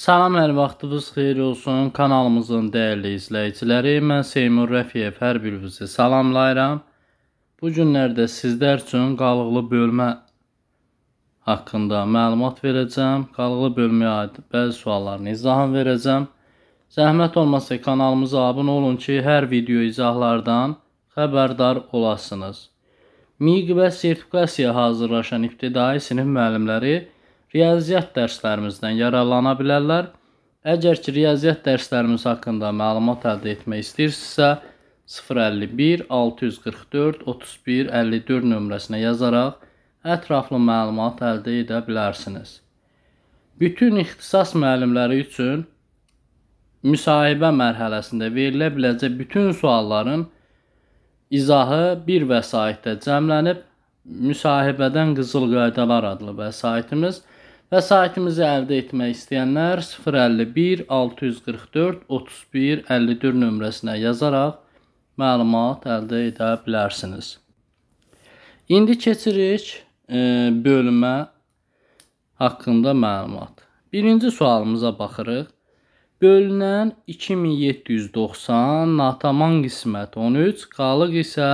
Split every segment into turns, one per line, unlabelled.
Salam, hər vaxtınız xeyir olsun. Kanalımızın dəyərli izləyiciləri, mən Seymur Rəfiyev hər birinizi salamlayıram. Bu günlərdə sizlər üçün qalıqlı bölmə haqqında məlumat verəcəm. Qalıqlı bölməyə aid bəzi sualların izahını verəcəm. Zəhmət olmasa kanalımıza abunə olun ki, hər video izahlardan xəbərdar olasınız. MİQ və sertifikasiya hazırlaşan ibtidai sinif müəllimləri riyaziyyat dərslərimizdən yararlana bilərlər. Əgər ki, riyaziyyat dərslərimiz haqqında məlumat əldə etmək istəyirsinizsə, 051 644 31 54 nömrəsinə yazaraq ətraflı məlumat əldə edə bilərsiniz. Bütün ixtisas müəllimləri üçün müsahibə mərhələsində verilə biləcək bütün sualların izahı bir vəsaitdə cəmlənib müsahibədən qızıl qaydalar adlı vəsaitimiz Vəsaitimizi əldə etmək istəyənlər 051 644 31 54 nömrəsinə yazaraq məlumat əldə edə bilərsiniz. İndi keçirik e, bölmə haqqında məlumat. Birinci sualımıza baxırıq. Bölünən 2790, nataman qismət 13, qalıq isə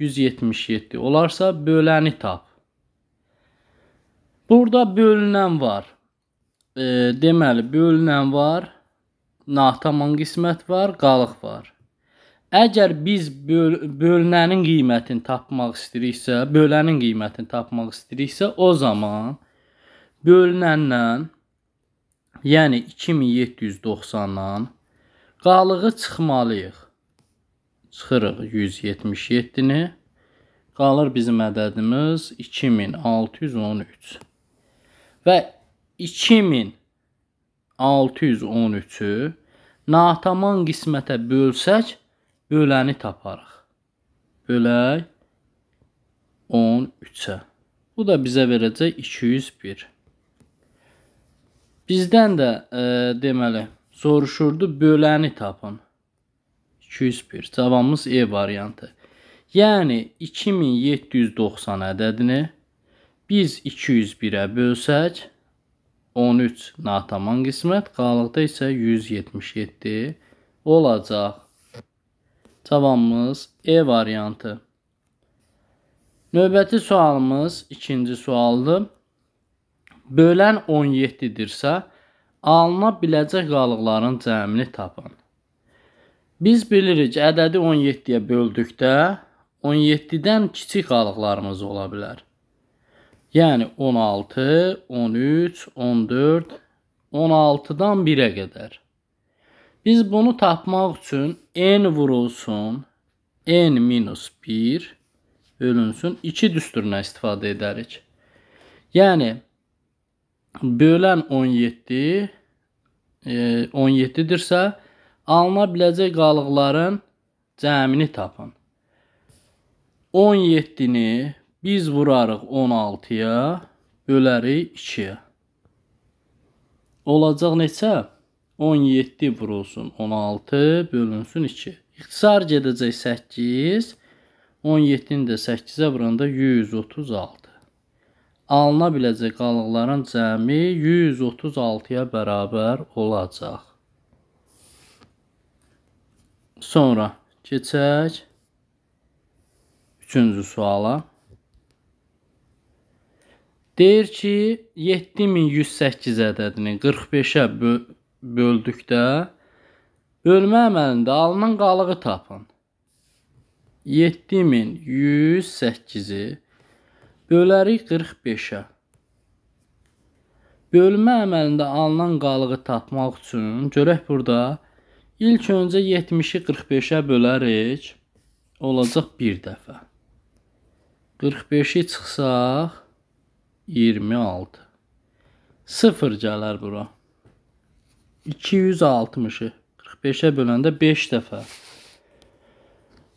177 olarsa böləni tap. Burada bölünən var. E, deməli, bölünən var. Nataman qismət var, qalıq var. Əgər biz böl bölünənin qiymətini tapmaq istəyiriksə, bölənin qiymətini tapmaq istəyiriksə, o zaman bölünənlə, yəni 2790-dan qalığı çıxmalıyıq. Çıxırıq 177-ni. Qalır bizim ədədimiz 2613 və 2613-ü nataman qismətə bölsək, böləni taparıq. Bölək 13-ə. Bu da bizə verəcək 201. Bizdən də e, deməli soruşurdu böləni tapın. 201. Cavabımız E variantı. Yəni 2790 ədədini Biz 201-ə bölsək 13 nataman qismət, qalıqda isə 177 olacaq. Cavabımız E variantı. Növbəti sualımız ikinci sualdır. Bölən 17-dirsə, alına biləcək qalıqların cəmini tapın. Biz bilirik, ədədi 17-yə böldükdə 17-dən kiçik qalıqlarımız ola bilər. Yəni 16, 13, 14, 16-dan 1-ə qədər. Biz bunu tapmaq üçün n vurulsun n minus 1 bölünsün 2 düsturuna istifadə edərik. Yəni bölən 17 17-dirsə, e, alına biləcək qalıqların cəmini tapın. 17-ni Biz vurarıq 16-ya, bölərik 2-yə. Olacaq neçə? 17 vurulsun 16, bölünsün 2. İxtisar gedəcək 8, 17-ni də 8-ə vuranda 136. Alına biləcək qalıqların cəmi 136-ya bərabər olacaq. Sonra keçək 3-cü suala. Deyir ki, 7108 ədədini 45-ə bö böldükdə bölmə əməlində alınan qalığı tapın. 7108-i bölərik 45-ə. Bölmə əməlində alınan qalığı tapmaq üçün görək burada ilk öncə 70-i 45-ə bölərik olacaq 1 dəfə. 45-i çıxsaq 26. Sıfır gələr bura. 260-ı 45-ə böləndə 5 dəfə.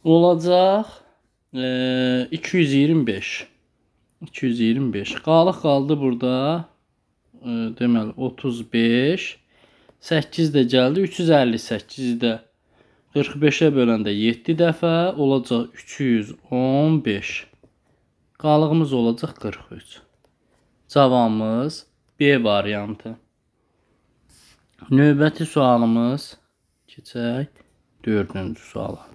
Olacaq e, 225. 225. Qalıq qaldı burada. E, deməli 35. 8 də gəldi 358 də. 45-ə böləndə 7 dəfə olacaq 315. Qalığımız olacaq 43. Cavabımız B variantı. Növbəti sualımız keçək 4-cü suala.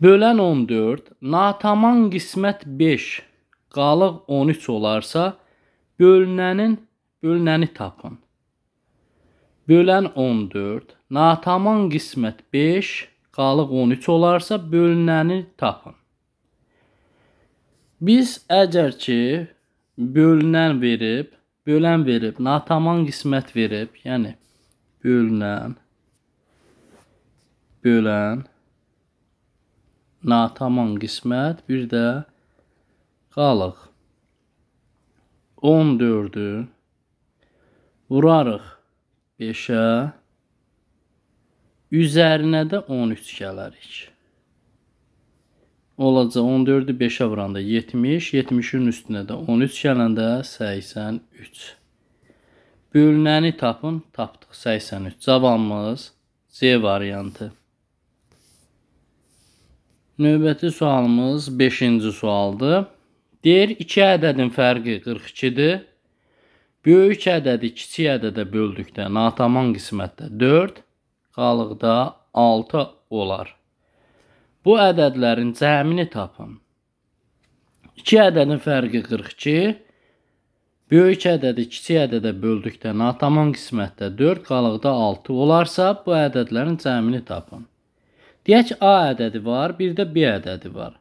Bölən 14, nataman qismət 5, qalıq 13 olarsa, bölünənin bölünəni tapın. Bölən 14, nataman qismət 5, qalıq 13 olarsa, bölünəni tapın. Biz əgər ki, bölünən verib, bölən verib, nataman qismət verib, yəni bölünən bölən nataman qismət, bir də qalıq. 14-ü vurarıq 5-ə. Üzərinə də 13 gələrik olacaq 14-ü 5-ə vuranda 70, 70-in üstünə də 13 gələndə 83. Bölünəni tapın, tapdıq 83. Cavabımız C variantı. Növbəti sualımız 5-ci sualdır. Deyir 2 ədədin fərqi 42-dir. Böyük ədədi kiçik ədədə böldükdə nataman qismətdə 4, qalıqda 6 olar. Bu ədədlərin cəmini tapın. 2 ədədin fərqi 42, böyük ədədi kiçik ədədə böldükdə natamam qismətdə 4, qalıqda 6 olarsa, bu ədədlərin cəmini tapın. Deyək A ədədi var, bir də B ədədi var.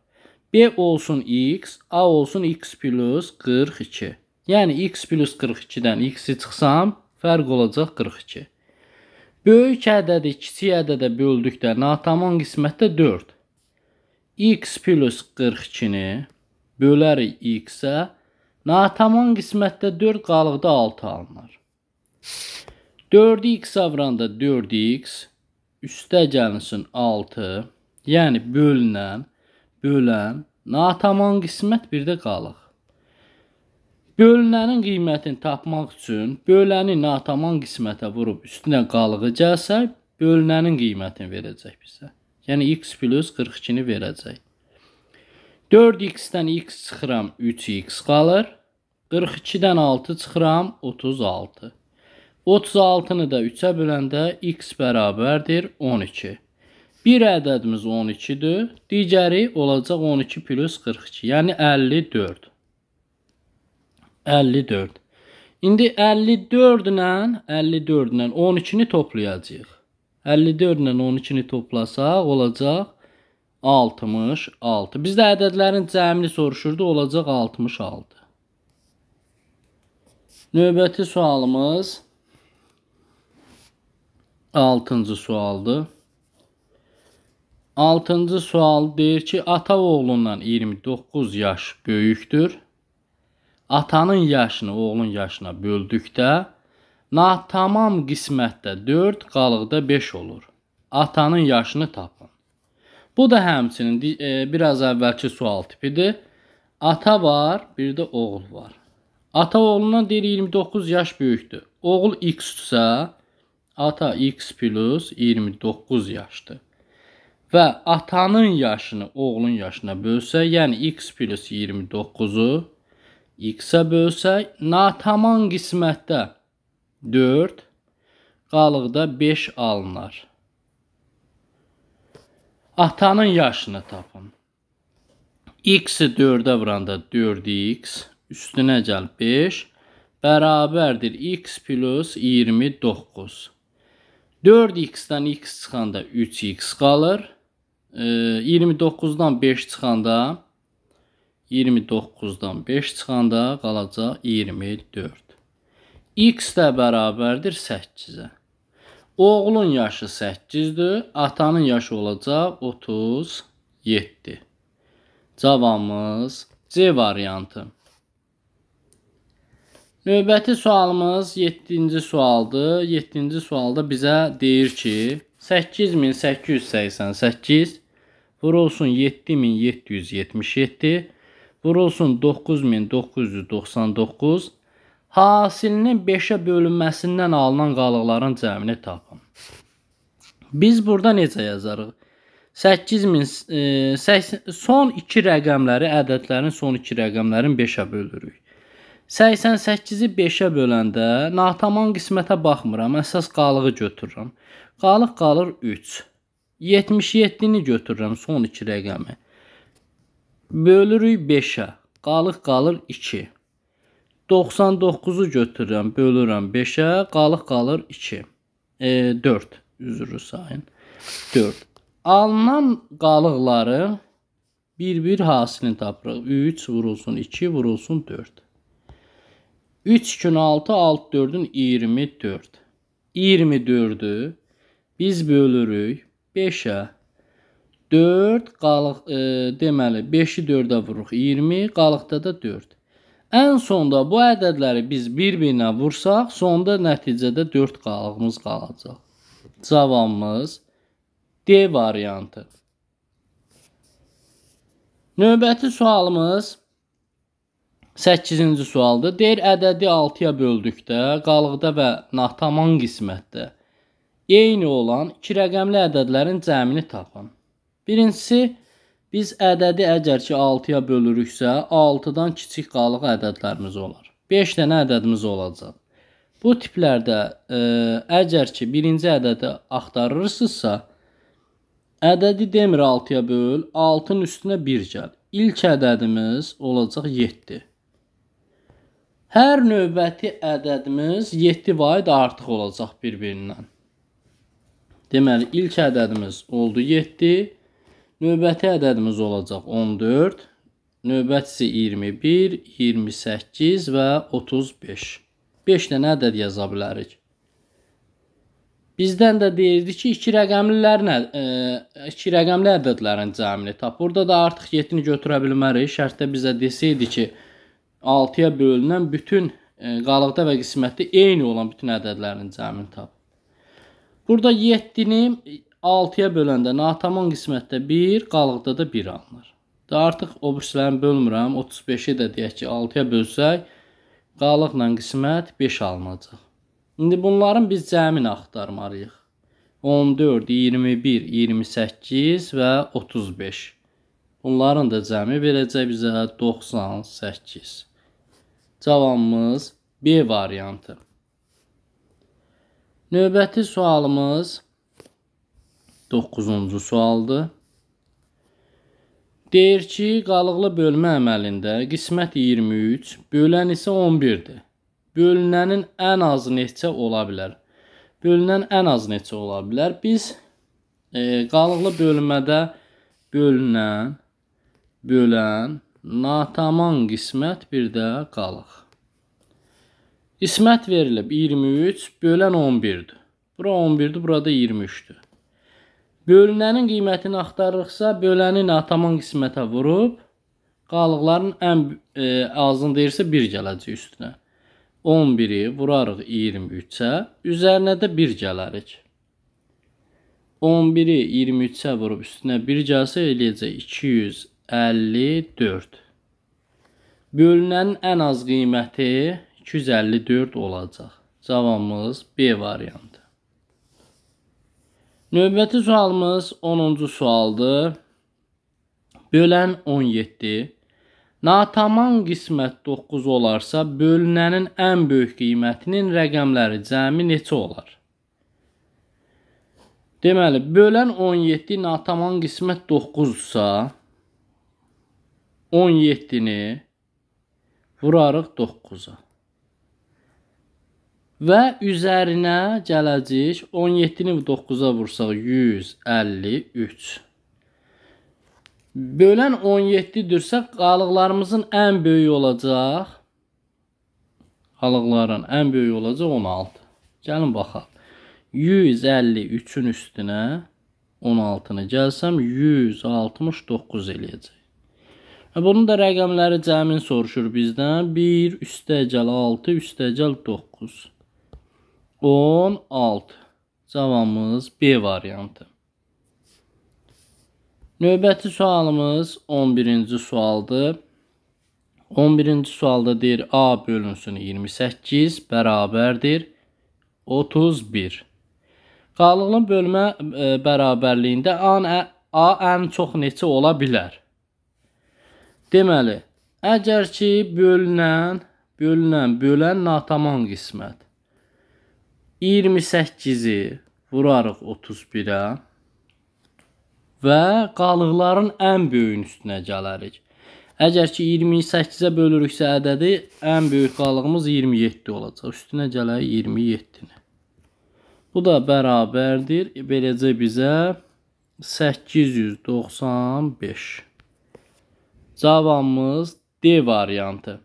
B olsun x, A olsun x plus 42. Yəni x plus 42-dən x-i çıxsam, fərq olacaq 42. Böyük ədədi kiçik ədədə böldükdə natamam qismətdə 4 x plus 42-ni bölərik x-ə, natamam qismətdə 4 qalıqda 6 alınır. 4-ü x-ə vuranda 4x, üstə gəlinsin 6, yəni bölünən, bölən, natamam qismət bir də qalıq. Bölünənin qiymətini tapmaq üçün böləni natamam qismətə vurub üstünə qalığı gəlsək, bölünənin qiymətini verəcək bizə. Yəni x plus 42-ni verəcək. 4x-dən x çıxıram, 3x qalır. 42-dən 6 çıxıram, 36. 36-nı da 3-ə böləndə x bərabərdir 12. Bir ədədimiz 12-dir, digəri olacaq 12 plus 42, yəni 54. 54. İndi 54 ilə 54 ilə 12-ni toplayacağıq. 54 ilə 12-ni toplasaq olacaq 66. Bizdə ədədlərin cəmini soruşurdu, olacaq 66. Növbəti sualımız 6-cı sualdır. 6-cı sual deyir ki, ata oğlundan 29 yaş böyükdür. Atanın yaşını oğlun yaşına böldükdə Natamam qismətdə 4, qalıqda 5 olur. Atanın yaşını tapın. Bu da həmçinin e, biraz əvvəlki sual tipidir. Ata var, bir də oğul var. Ata oğluna deyir 29 yaş böyükdür. Oğul x-dsə, ata x plus 29 yaşdır. Və atanın yaşını oğlun yaşına bölsə, yəni x plus 29-u x-ə bölsək, nataman qismətdə 4 qalıqda 5 alınar. Atanın yaşını tapın. x-i 4-ə vuranda 4x, üstünə gəl 5, bərabərdir x plus 29. 4x-dən x çıxanda 3x qalır. 29-dan 5 çıxanda 29-dan 5 çıxanda qalacaq 24 x də bərabərdir 8-ə. Oğlun yaşı 8-dir, atanın yaşı olacaq 37. Cavabımız C variantı. Növbəti sualımız 7-ci sualdır. 7-ci sualda bizə deyir ki, 8888 vurulsun 7777, vurulsun 9999 Hasilinin 5-ə bölünməsindən alınan qalıqların cəmini tapın. Biz burada necə yazarıq? 8000 e, son 2 rəqəmləri ədədlərin son 2 rəqəmlərin 5-ə bölürük. 88-i 5-ə böləndə nataman qismətə baxmıram, əsas qalığı götürürəm. Qalıq qalır 3. 77-ni götürürəm son 2 rəqəmi. Bölürük 5-ə. Qalıq qalır 2. 99-u götürürəm, bölürəm 5-ə, qalıq qalır 2. E, 4 üzrü sayın. 4. Alınan qalıqları bir-bir hasilini tapırıq. 3 vurulsun 2, vurulsun 4. 3 gün 6, 6 4-ün 24. 24-ü biz bölürük 5-ə. 4 qalıq, e, deməli 5-i 4-ə vururuq 20, qalıqda da 4. Ən sonda bu ədədləri biz bir-birinə vursaq, sonda nəticədə 4 qalığımız qalacaq. Cavabımız D variantı. Növbəti sualımız 8-ci sualdır. Deyir ədədi 6-ya böldükdə qalıqda və nahtaman qismətdə eyni olan iki rəqəmli ədədlərin cəmini tapın. Birincisi Biz ədədi əgər ki 6-ya bölürüksə, 6-dan kiçik qalıq ədədlərimiz olar. 5 dənə ədədimiz olacaq. Bu tiplərdə ə, e, əgər ki birinci ədədi axtarırsınızsa, ədədi demir 6-ya böl, 6-nın üstünə 1 gəl. İlk ədədimiz olacaq 7. Hər növbəti ədədimiz 7 vayd artıq olacaq bir-birindən. Deməli ilk ədədimiz oldu 7. Növbəti ədədimiz olacaq 14, növbətisi 21, 28 və 35. 5 dənə ədəd yaza bilərik. Bizdən də deyirdi ki, iki rəqəmlilərin ə, e, iki rəqəmli ədədlərin cəmini tap. Burada da artıq 7-ni götürə bilmərik. Şərtdə bizə desəydi ki, 6-ya bölünən bütün e, qalıqda və qismətdə eyni olan bütün ədədlərin cəmini tap. Burada 7-ni 6-ya böləndə natamam qismətdə 1, qalıqda da 1 alınır. Da artıq o birislərini bölmürəm. 35-i də deyək ki, 6-ya bölsək, qalıqla qismət 5 alınacaq. İndi bunların biz cəmin axtarmalıyıq. 14, 21, 28 və 35. Bunların da cəmi verəcək bizə 98. Cavabımız B variantı. Növbəti sualımız 9-cu sualdır. Deyir ki, qalıqlı bölmə əməlində qismət 23, bölən isə 11-dir. Bölünənin ən azı neçə ola bilər? Bölünən ən azı neçə ola bilər? Biz e, qalıqlı bölmədə bölünən, bölən, nataman qismət bir də qalıq. Qismət verilib 23, bölən 11-dir. Bura 11-dir, burada 23-dür. Bölünenin qiymətini axtarırıqsa, bölənini ataman qismətə vurub qalıqların ən e, azını deyirsə 1 gələcək üstünə. 11-i vurarıq 23-ə, üzərinə də 1 gələrik. 11-i 23-ə vurub üstünə 1 gəlsə eləyəcək 254. Bölünənin ən az qiyməti 254 olacaq. Cavabımız B variantı. Növbəti sualımız 10-cu sualdır. Bölən 17. Nataman qismət 9 olarsa, bölünənin ən böyük qiymətinin rəqəmləri cəmi neçə olar? Deməli, bölən 17 nataman qismət 9-sa, 17-ni vurarıq 9-a. Və üzərinə gələcək 17-ni 9-a vursaq 153. Bölən 17-dirsə qalıqlarımızın ən böyüyü olacaq. Qalıqların ən böyüyü olacaq 16. Gəlin baxaq. 153-ün üstünə 16-nı gəlsəm 169 eləyəcək. E, bunun da rəqəmləri cəmin soruşur bizdən. 1 üstəgəl 6 üstəgəl 9. 16. Cavabımız B variantı. Növbəti sualımız 11-ci sualdır. 11-ci sualda deyir A bölünsün 28 bərabərdir 31. Qalıqlı bölmə e, bərabərliyində A, A ən çox neçə ola bilər? Deməli, əgər ki bölünən, bölünən, bölən nataman qismət 28-i vurarıq 31-ə və qalıqların ən böyüyünün üstünə gələrik. Əgər ki 28-ə bölürüksə ədədi, ən böyük qalığımız 27 olacaq. Üstünə gələk 27-ni. Bu da bərabərdir. Beləcə bizə 895. Cavabımız D variantı.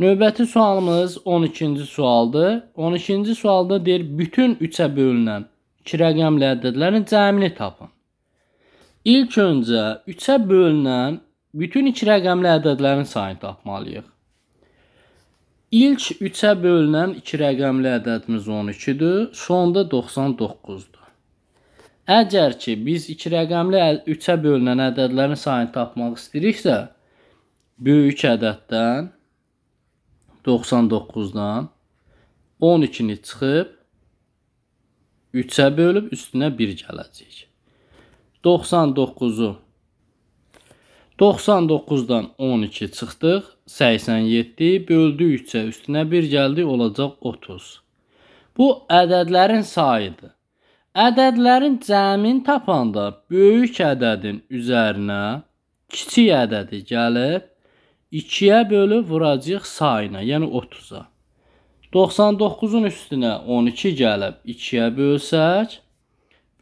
Növbəti sualımız 12-ci sualdır. 12-ci sualda deyir, bütün 3-ə bölünən 2 rəqəmli ədədlərin cəmini tapın. İlk öncə 3-ə bölünən bütün 2 rəqəmli ədədlərin sayını tapmalıyıq. İlk 3-ə bölünən 2 rəqəmli ədədimiz 12-dir, sonda 99-dur. Əgər ki, biz 2 rəqəmli 3-ə bölünən ədədlərin sayını tapmaq istəyiriksə, böyük ədəddən 99-dan 12-ni çıxıb 3-ə bölüb üstünə 1 gələcək. 99-u 99-dan 12 çıxdıq, 87 böldükcə üstünə 1 gəldi, olacaq 30. Bu ədədlərin sayıdır. Ədədlərin cəmin tapanda böyük ədədin üzərinə kiçik ədədi gəlib 2-yə bölüb vuracağıq sayına, yəni 30-a. 99-un üstünə 12 gəlib 2-yə bölsək,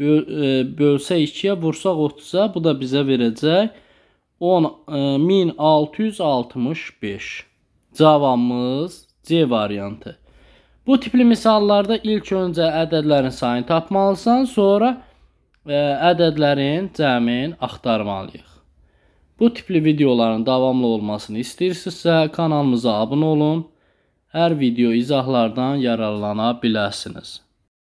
böl, e, bölsə 2-yə, vursaq 30-a, bu da bizə verəcək 10 e, 1665. Cavabımız C variantı. Bu tipli misallarda ilk öncə ədədlərin sayını tapmalısan, sonra ə, e, ədədlərin cəmin axtarmalıyıq. Bu tipli videoların davamlı olmasını istəyirsinizsə, kanalımıza abunə olun. Hər video izahlardan yararlana biləsiniz.